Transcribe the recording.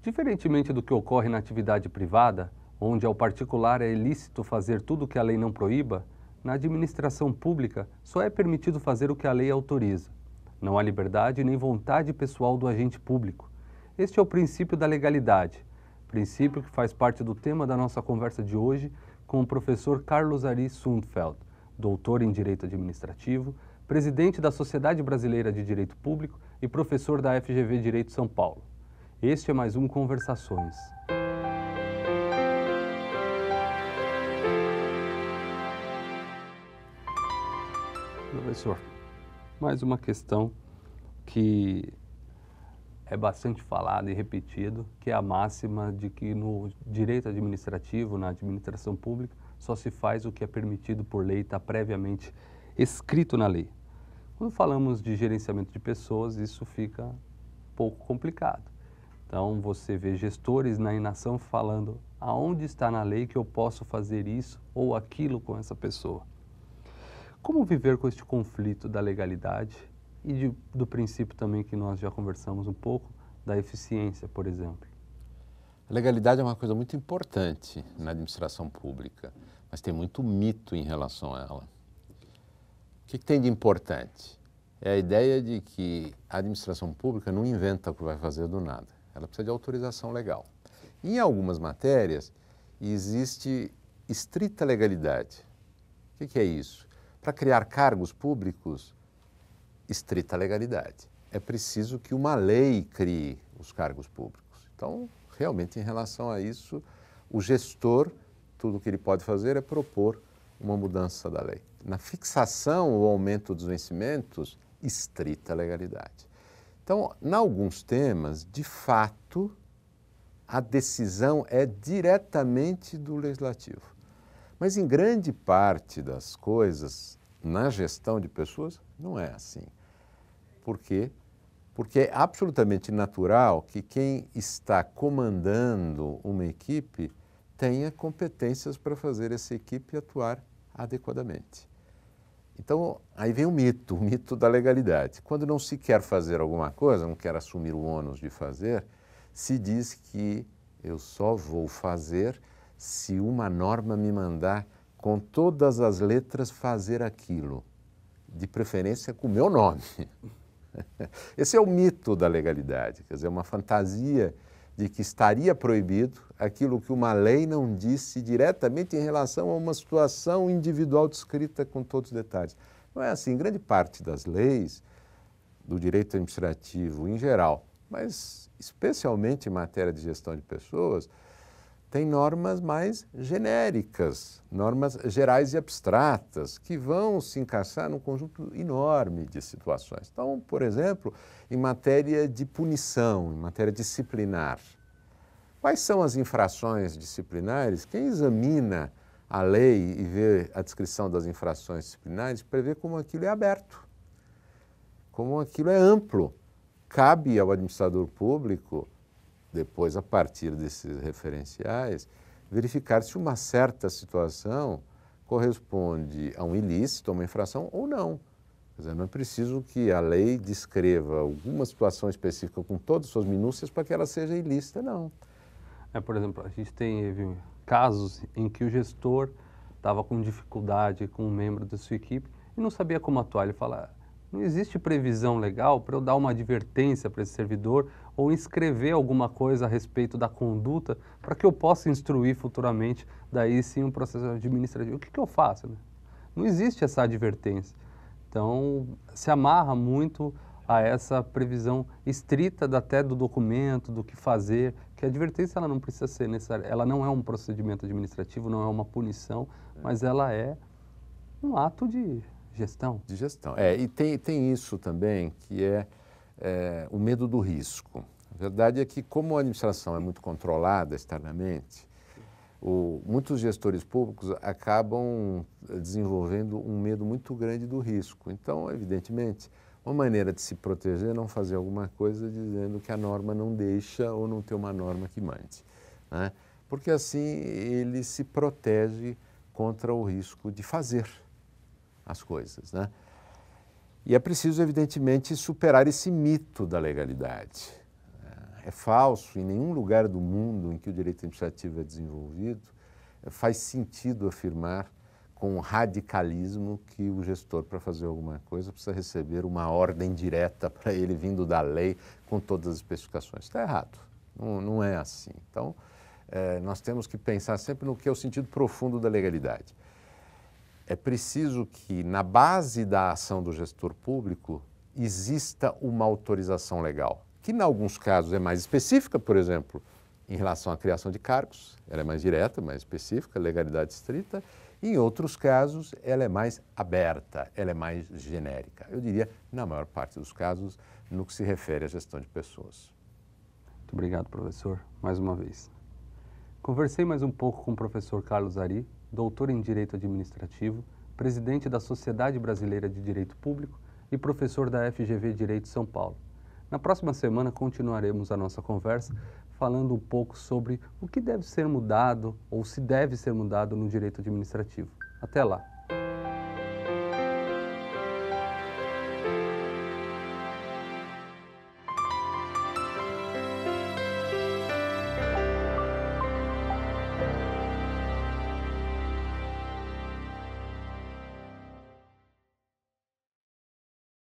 Diferentemente do que ocorre na atividade privada, onde ao particular é ilícito fazer tudo o que a lei não proíba, na administração pública só é permitido fazer o que a lei autoriza. Não há liberdade nem vontade pessoal do agente público. Este é o princípio da legalidade, princípio que faz parte do tema da nossa conversa de hoje com o professor Carlos Ari Sundfeld, doutor em Direito Administrativo, presidente da Sociedade Brasileira de Direito Público e professor da FGV Direito São Paulo. Este é mais um Conversações. Professor, mais uma questão que é bastante falada e repetido, que é a máxima de que no direito administrativo, na administração pública, só se faz o que é permitido por lei, está previamente escrito na lei. Quando falamos de gerenciamento de pessoas, isso fica um pouco complicado então você vê gestores na inação falando aonde está na lei que eu posso fazer isso ou aquilo com essa pessoa. Como viver com este conflito da legalidade e de, do princípio também que nós já conversamos um pouco da eficiência, por exemplo? A legalidade é uma coisa muito importante na administração pública, mas tem muito mito em relação a ela. O que, que tem de importante? É a ideia de que a administração pública não inventa o que vai fazer do nada ela precisa de autorização legal. Em algumas matérias, existe estrita legalidade. O que é isso? Para criar cargos públicos, estrita legalidade. É preciso que uma lei crie os cargos públicos. Então, realmente, em relação a isso, o gestor, tudo que ele pode fazer é propor uma mudança da lei. Na fixação ou aumento dos vencimentos, estrita legalidade. Então, em alguns temas, de fato, a decisão é diretamente do legislativo. Mas em grande parte das coisas, na gestão de pessoas, não é assim. Por quê? Porque é absolutamente natural que quem está comandando uma equipe tenha competências para fazer essa equipe atuar adequadamente. Então, aí vem o mito, o mito da legalidade. Quando não se quer fazer alguma coisa, não quer assumir o ônus de fazer, se diz que eu só vou fazer se uma norma me mandar, com todas as letras, fazer aquilo, de preferência com o meu nome. Esse é o mito da legalidade, quer dizer, é uma fantasia de que estaria proibido aquilo que uma lei não disse diretamente em relação a uma situação individual descrita com todos os detalhes. Não é assim, grande parte das leis do direito administrativo em geral, mas especialmente em matéria de gestão de pessoas, tem normas mais genéricas, normas gerais e abstratas, que vão se encaixar num conjunto enorme de situações. Então, por exemplo, em matéria de punição, em matéria disciplinar. Quais são as infrações disciplinares? Quem examina a lei e vê a descrição das infrações disciplinares prevê como aquilo é aberto, como aquilo é amplo. Cabe ao administrador público depois, a partir desses referenciais, verificar se uma certa situação corresponde a um ilícito, a uma infração ou não. Quer dizer, não é preciso que a lei descreva alguma situação específica com todas as suas minúcias para que ela seja ilícita, não. É, por exemplo, a gente tem viu, casos em que o gestor estava com dificuldade com um membro da sua equipe e não sabia como atuar. Ele fala, não existe previsão legal para eu dar uma advertência para esse servidor ou escrever alguma coisa a respeito da conduta para que eu possa instruir futuramente, daí sim, um processo administrativo. O que, que eu faço? Né? Não existe essa advertência. Então, se amarra muito a essa previsão estrita até do documento, do que fazer, que a advertência ela não precisa ser necessária, ela não é um procedimento administrativo, não é uma punição, é. mas ela é um ato de Gestão? De gestão. É, e tem, tem isso também, que é, é o medo do risco. A verdade é que, como a administração é muito controlada externamente, o, muitos gestores públicos acabam desenvolvendo um medo muito grande do risco. Então, evidentemente, uma maneira de se proteger é não fazer alguma coisa dizendo que a norma não deixa ou não tem uma norma que mande. Né? Porque assim ele se protege contra o risco de fazer as coisas, né? E é preciso, evidentemente, superar esse mito da legalidade. É, é falso, em nenhum lugar do mundo em que o direito administrativo é desenvolvido, é, faz sentido afirmar com radicalismo que o gestor, para fazer alguma coisa, precisa receber uma ordem direta para ele vindo da lei com todas as especificações. Está errado. Não, não é assim. Então, é, nós temos que pensar sempre no que é o sentido profundo da legalidade é preciso que, na base da ação do gestor público, exista uma autorização legal, que, em alguns casos, é mais específica, por exemplo, em relação à criação de cargos, ela é mais direta, mais específica, legalidade estrita. Em outros casos, ela é mais aberta, ela é mais genérica. Eu diria, na maior parte dos casos, no que se refere à gestão de pessoas. Muito obrigado, professor, mais uma vez. Conversei mais um pouco com o professor Carlos Ari, doutor em Direito Administrativo, presidente da Sociedade Brasileira de Direito Público e professor da FGV Direito São Paulo. Na próxima semana continuaremos a nossa conversa falando um pouco sobre o que deve ser mudado ou se deve ser mudado no direito administrativo. Até lá!